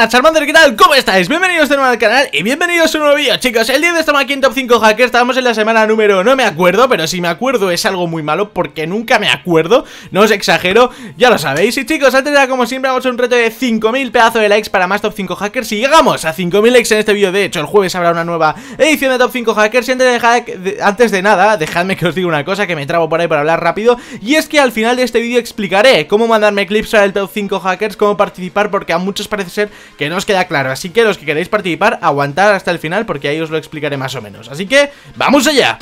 buenas Charmander, ¿qué tal? ¿Cómo estáis? Bienvenidos de nuevo al canal y bienvenidos a un nuevo vídeo Chicos, el día de estamos aquí en Top 5 Hackers Estamos en la semana número, no me acuerdo Pero si me acuerdo es algo muy malo porque nunca me acuerdo No os exagero, ya lo sabéis Y chicos, antes de nada, como siempre, vamos a un reto de 5.000 pedazos de likes para más Top 5 Hackers Y llegamos a 5.000 likes en este vídeo De hecho, el jueves habrá una nueva edición de Top 5 Hackers Y antes de, antes de nada, dejadme que os diga una cosa Que me trabo por ahí para hablar rápido Y es que al final de este vídeo explicaré cómo mandarme clips el Top 5 Hackers Cómo participar porque a muchos parece ser que no os queda claro. Así que los que queréis participar, aguantar hasta el final porque ahí os lo explicaré más o menos. Así que, ¡vamos allá!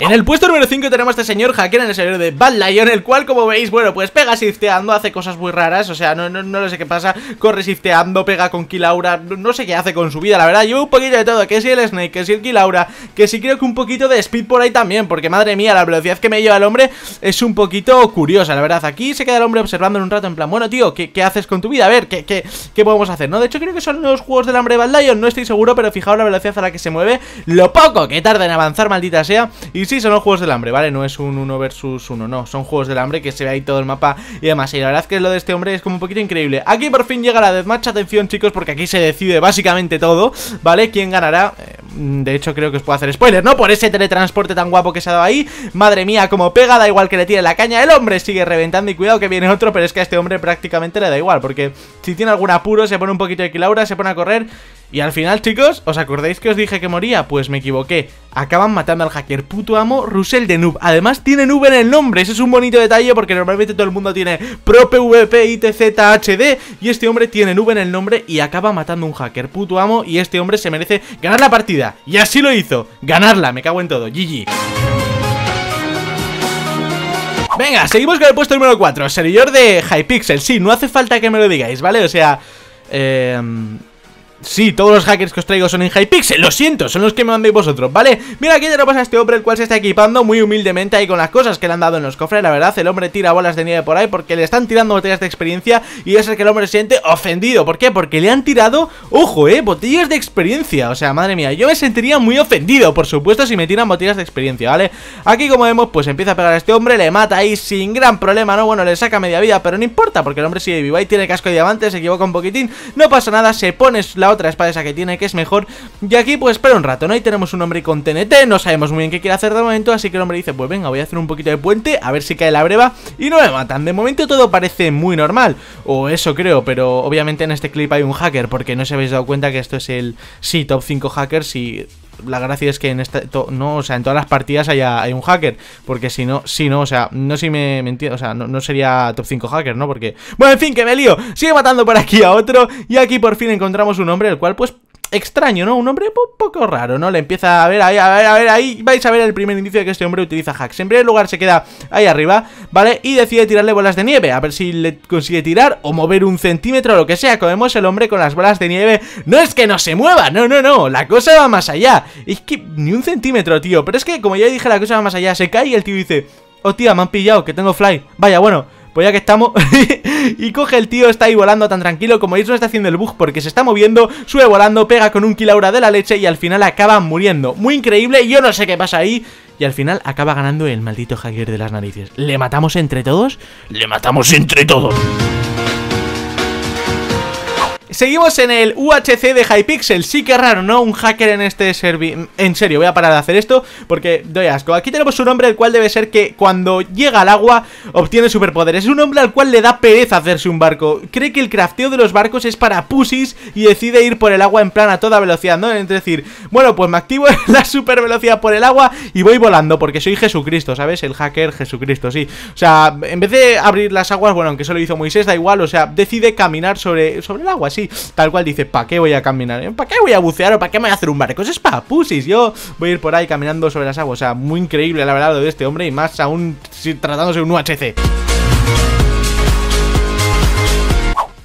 En el puesto número 5 tenemos a este señor hacker en el servidor de Bad Lion, el cual como veis, bueno, pues pega shifteando, hace cosas muy raras, o sea, no, no, no sé qué pasa, corre shifteando, pega con Kilaura, no, sé qué hace con su vida, la verdad, yo un poquito de todo, que si el Snake, que si el Kilaura, que si creo que un poquito de speed por ahí también, porque madre mía, la velocidad que me lleva el hombre es un poquito curiosa, la verdad, aquí se queda el hombre observando en un rato en plan, bueno tío, ¿qué, qué haces con tu vida? A ver, ¿qué, ¿qué, qué, podemos hacer? ¿No? De hecho creo que son los juegos del hambre de Bad Lion, no estoy seguro, pero fijaos la velocidad a la que se mueve, lo poco que tarda en avanzar, maldita sea, y sí, son los juegos del hambre, ¿vale? No es un 1 versus uno, no, son juegos del hambre que se ve ahí todo el mapa y demás. Y la verdad es que lo de este hombre es como un poquito increíble. Aquí por fin llega la deathmatch, atención chicos, porque aquí se decide básicamente todo, ¿vale? ¿Quién ganará? Eh, de hecho creo que os puedo hacer spoiler, ¿no? Por ese teletransporte tan guapo que se ha dado ahí. Madre mía, como pega, da igual que le tire la caña. El hombre sigue reventando y cuidado que viene otro, pero es que a este hombre prácticamente le da igual, porque si tiene algún apuro se pone un poquito de equilaura se pone a correr y al final, chicos, ¿os acordáis que os dije que moría? Pues me equivoqué. Acaban matando al hacker puto amo Russell de Noob. Además, tiene Noob en el nombre. Ese es un bonito detalle porque normalmente todo el mundo tiene Pro PvP ITZ HD. Y este hombre tiene Noob en el nombre y acaba matando un hacker puto amo. Y este hombre se merece ganar la partida. Y así lo hizo. Ganarla, me cago en todo. GG. Venga, seguimos con el puesto número 4. Servidor de Hypixel. Sí, no hace falta que me lo digáis, ¿vale? O sea... Eh Sí, todos los hackers que os traigo son en Hypixel, lo siento, son los que me mandéis vosotros, ¿vale? Mira, aquí tenemos a este hombre el cual se está equipando muy humildemente ahí con las cosas que le han dado en los cofres, la verdad, el hombre tira bolas de nieve por ahí porque le están tirando botellas de experiencia y es el que el hombre se siente ofendido, ¿por qué? Porque le han tirado, ojo, eh, botellas de experiencia, o sea, madre mía, yo me sentiría muy ofendido, por supuesto, si me tiran botellas de experiencia, ¿vale? Aquí, como vemos, pues empieza a pegar a este hombre, le mata ahí sin gran problema, ¿no? Bueno, le saca media vida, pero no importa, porque el hombre sigue vivo ahí, tiene casco de diamantes, se equivoca un poquitín, no pasa nada, se pone la otra espada esa que tiene que es mejor Y aquí pues espera un rato, ¿no? Ahí tenemos un hombre con TNT, no sabemos muy bien qué quiere hacer de momento Así que el hombre dice, pues venga, voy a hacer un poquito de puente A ver si cae la breva y no me matan De momento todo parece muy normal O eso creo, pero obviamente en este clip hay un hacker Porque no se habéis dado cuenta que esto es el, sí, top 5 hackers y la gracia es que en esta no, sea, en todas las partidas haya hay un hacker, porque si no, si no, o sea, no si me, entiendo, o sea, no, no, sería top 5 hacker, ¿no? Porque bueno, en fin, que me lío. Sigue matando por aquí a otro y aquí por fin encontramos un hombre el cual pues extraño, ¿no? Un hombre un poco raro, ¿no? Le empieza a ver, a ver, a ver, ahí vais a ver el primer indicio de que este hombre utiliza hacks. En primer lugar se queda ahí arriba, ¿vale? Y decide tirarle bolas de nieve, a ver si le consigue tirar o mover un centímetro o lo que sea. Como el hombre con las bolas de nieve no es que no se mueva, no, no, no, la cosa va más allá. Es que ni un centímetro, tío, pero es que como ya dije, la cosa va más allá. Se cae y el tío dice, oh tía, me han pillado, que tengo fly. Vaya, bueno... Pues ya que estamos Y coge el tío, está ahí volando tan tranquilo Como no está haciendo el bug porque se está moviendo Sube volando, pega con un kilaura de la leche Y al final acaba muriendo, muy increíble Yo no sé qué pasa ahí y al final acaba ganando el maldito hacker de las narices. ¿Le matamos entre todos? ¡Le matamos entre todos! Seguimos en el UHC de Hypixel Sí que raro, ¿no? Un hacker en este servi... En serio, voy a parar de hacer esto Porque doy asco Aquí tenemos un hombre el cual debe ser que cuando llega al agua Obtiene superpoderes Es un hombre al cual le da pereza hacerse un barco Cree que el crafteo de los barcos es para pusis Y decide ir por el agua en plan a toda velocidad, ¿no? Es decir, bueno, pues me activo la super velocidad por el agua Y voy volando porque soy Jesucristo, ¿sabes? El hacker Jesucristo, sí O sea, en vez de abrir las aguas Bueno, aunque eso lo hizo Moisés, da igual O sea, decide caminar sobre, sobre el agua, sí tal cual dice, ¿para qué voy a caminar? ¿Para qué voy a bucear o para qué me voy a hacer un barco? es para pusis, yo voy a ir por ahí caminando sobre las aguas, o sea, muy increíble la verdad de este hombre y más aún tratándose de un UHC.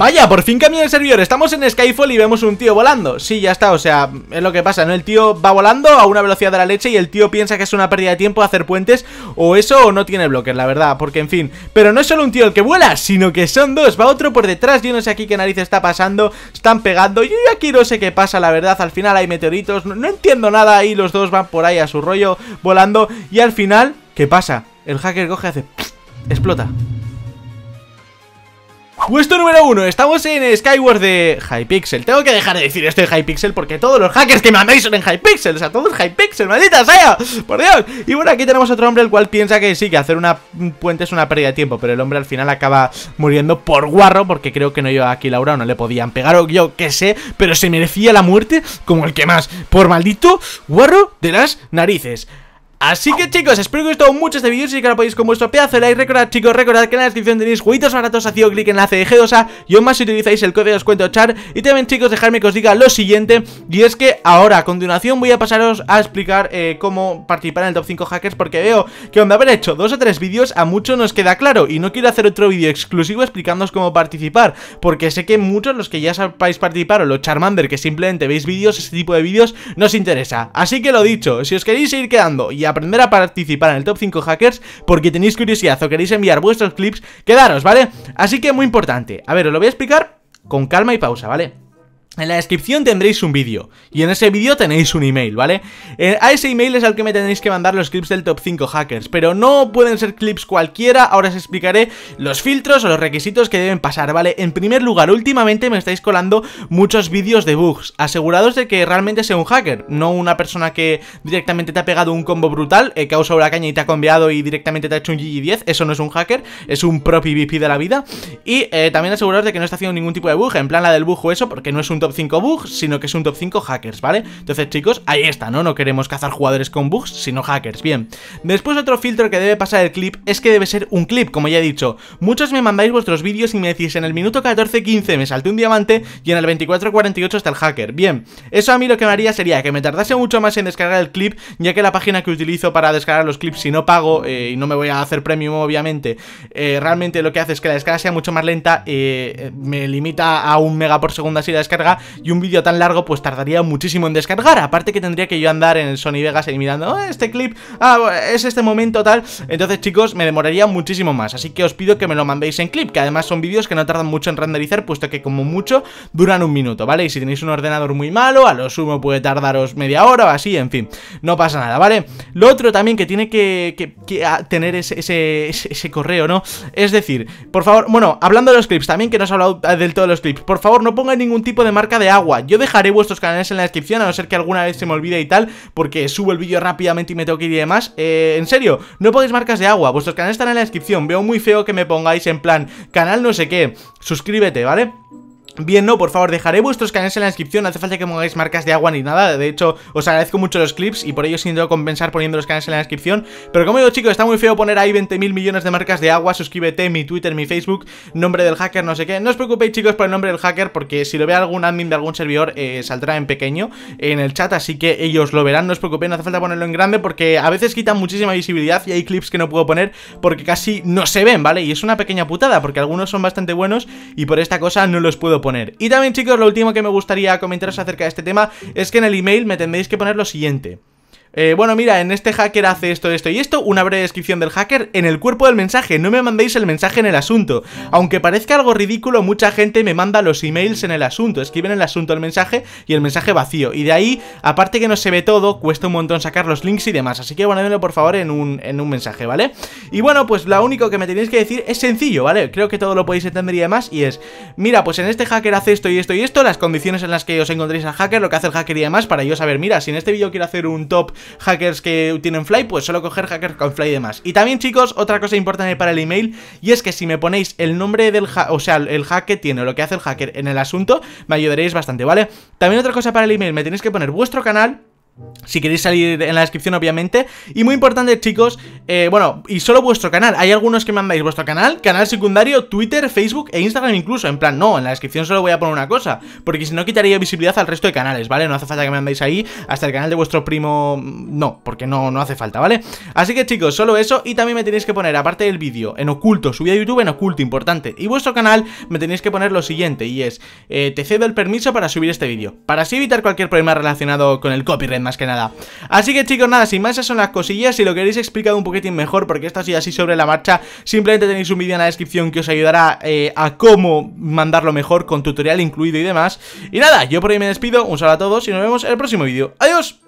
Vaya, por fin camino el servidor Estamos en Skyfall y vemos un tío volando Sí, ya está, o sea, es lo que pasa, ¿no? El tío va volando a una velocidad de la leche Y el tío piensa que es una pérdida de tiempo hacer puentes O eso, o no tiene bloques, la verdad Porque, en fin, pero no es solo un tío el que vuela Sino que son dos, va otro por detrás Yo no sé aquí qué nariz está pasando Están pegando, yo aquí no sé qué pasa, la verdad Al final hay meteoritos, no, entiendo nada Y los dos van por ahí a su rollo, volando Y al final, ¿qué pasa? El hacker coge y hace... Explota Puesto número uno, estamos en Skyward de Hypixel Tengo que dejar de decir esto de Hypixel porque todos los hackers que me mandáis son en Hypixel O sea, todos Hypixel, maldita sea, por Dios Y bueno, aquí tenemos otro hombre el cual piensa que sí, que hacer una, puente es una pérdida de tiempo Pero el hombre al final acaba muriendo por guarro porque creo que no iba aquí Laura o no le podían pegar o yo qué sé Pero se merecía la muerte como el que más, por maldito guarro de las narices Así que chicos, espero que os haya gustado mucho este vídeo Si que lo podéis con vuestro pedazo de like Recordad chicos, recordad que en la descripción tenéis juguitos baratos Haciendo clic en la de G2A Y aún más si utilizáis el código de cuento char Y también chicos, dejadme que os diga lo siguiente Y es que ahora, a continuación voy a pasaros a explicar eh, Cómo participar en el top 5 hackers Porque veo que donde haber hecho dos o tres vídeos A muchos nos queda claro Y no quiero hacer otro vídeo exclusivo explicándoos cómo participar Porque sé que muchos los que ya sabéis participar O los Charmander que simplemente veis vídeos Este tipo de vídeos, nos interesa Así que lo dicho, si os queréis seguir quedando y aprender a participar en el Top 5 Hackers porque tenéis curiosidad o queréis enviar vuestros clips, quedaros, ¿vale? Así que muy importante. A ver, os lo voy a explicar con calma y pausa, ¿vale? En la descripción tendréis un vídeo y en ese vídeo tenéis un email, ¿vale? Eh, a ese email es al que me tenéis que mandar los clips del top 5 hackers, pero no pueden ser clips cualquiera, ahora os explicaré los filtros o los requisitos que deben pasar, ¿vale? En primer lugar, últimamente me estáis colando muchos vídeos de bugs, asegurados de que realmente sea un hacker, no una persona que directamente te ha pegado un combo brutal, eh, que ha la caña y te ha conviado y directamente te ha hecho un GG10, eso no es un hacker, es un propi PvP de la vida, y eh, también aseguraros de que no está haciendo ningún tipo de bug, en plan la del bug o eso, porque no es un top 5 bugs, sino que es un top 5 hackers, ¿vale? Entonces, chicos, ahí está, ¿no? No queremos cazar jugadores con bugs, sino hackers, bien. Después otro filtro que debe pasar el clip es que debe ser un clip, como ya he dicho. Muchos me mandáis vuestros vídeos y me decís, en el minuto 14-15 me salté un diamante y en el 24-48 está el hacker. Bien, eso a mí lo que me haría sería que me tardase mucho más en descargar el clip, ya que la página que utilizo para descargar los clips, si no pago eh, y no me voy a hacer premium, obviamente, eh, realmente lo que hace es que la descarga sea mucho más lenta, y eh, me limita a un mega por segundo así la descarga y un vídeo tan largo pues tardaría muchísimo en descargar, aparte que tendría que yo andar en el Sony Vegas y mirando, oh, este clip, ah, es este momento tal, entonces chicos me demoraría muchísimo más, así que os pido que me lo mandéis en clip, que además son vídeos que no tardan mucho en renderizar, puesto que como mucho duran un minuto, ¿vale? Y si tenéis un ordenador muy malo, a lo sumo puede tardaros media hora o así, en fin, no pasa nada, ¿vale? Lo otro también que tiene que, tener ese, ese, correo, ¿no? Es decir, por favor, bueno, hablando de los clips, también que no os he hablado ah, del todo de los clips, por favor no pongan ningún tipo de marca de agua. Yo dejaré vuestros canales en la descripción, a no ser que alguna vez se me olvide y tal, porque subo el vídeo rápidamente y me tengo que ir y demás. Eh, en serio, no podéis marcas de agua, vuestros canales están en la descripción. Veo muy feo que me pongáis en plan, canal no sé qué, suscríbete, ¿vale? Bien, no, por favor, dejaré vuestros canales en la descripción No hace falta que pongáis marcas de agua ni nada De hecho, os agradezco mucho los clips Y por ello os intento compensar poniendo los canales en la descripción Pero como digo, chicos, está muy feo poner ahí 20.000 millones de marcas de agua Suscríbete, mi Twitter, mi Facebook Nombre del hacker, no sé qué No os preocupéis, chicos, por el nombre del hacker Porque si lo ve algún admin de algún servidor eh, Saldrá en pequeño en el chat Así que ellos lo verán, no os preocupéis No hace falta ponerlo en grande Porque a veces quitan muchísima visibilidad Y hay clips que no puedo poner Porque casi no se ven, ¿vale? Y es una pequeña putada Porque algunos son bastante buenos Y por esta cosa no los puedo poner Y también chicos, lo último que me gustaría comentaros acerca de este tema Es que en el email me tendréis que poner lo siguiente eh, bueno, mira, en este hacker hace esto, esto y esto Una breve descripción del hacker en el cuerpo del mensaje No me mandéis el mensaje en el asunto Aunque parezca algo ridículo, mucha gente me manda los emails en el asunto Escriben el asunto el mensaje y el mensaje vacío Y de ahí, aparte que no se ve todo, cuesta un montón sacar los links y demás Así que ponedmelo por favor en un, en un mensaje, ¿vale? Y bueno, pues lo único que me tenéis que decir es sencillo, ¿vale? Creo que todo lo podéis entender y demás Y es, mira, pues en este hacker hace esto y esto y esto Las condiciones en las que os encontréis al hacker, lo que hace el hacker y demás Para yo saber, mira, si en este vídeo quiero hacer un top hackers que tienen Fly, pues solo coger hackers con Fly y demás. Y también, chicos, otra cosa importante para el email, y es que si me ponéis el nombre del hack, o sea, el hack que tiene o lo que hace el hacker en el asunto, me ayudaréis bastante, ¿vale? También otra cosa para el email, me tenéis que poner vuestro canal si queréis salir en la descripción, obviamente. Y muy importante, chicos, eh, bueno, y solo vuestro canal. Hay algunos que mandáis vuestro canal, canal secundario, Twitter, Facebook e Instagram incluso. En plan, no, en la descripción solo voy a poner una cosa. Porque si no, quitaría visibilidad al resto de canales, ¿vale? No hace falta que me mandéis ahí hasta el canal de vuestro primo... No, porque no, no hace falta, ¿vale? Así que, chicos, solo eso. Y también me tenéis que poner, aparte del vídeo, en oculto. subida a YouTube en oculto, importante. Y vuestro canal me tenéis que poner lo siguiente, y es... Eh, te cedo el permiso para subir este vídeo. Para así evitar cualquier problema relacionado con el copyright más que nada. Así que chicos, nada, sin más esas son las cosillas, si lo queréis explicar un poquitín mejor, porque esto ha sido así sobre la marcha, simplemente tenéis un vídeo en la descripción que os ayudará eh, a cómo mandarlo mejor, con tutorial incluido y demás. Y nada, yo por ahí me despido, un saludo a todos y nos vemos en el próximo vídeo. ¡Adiós!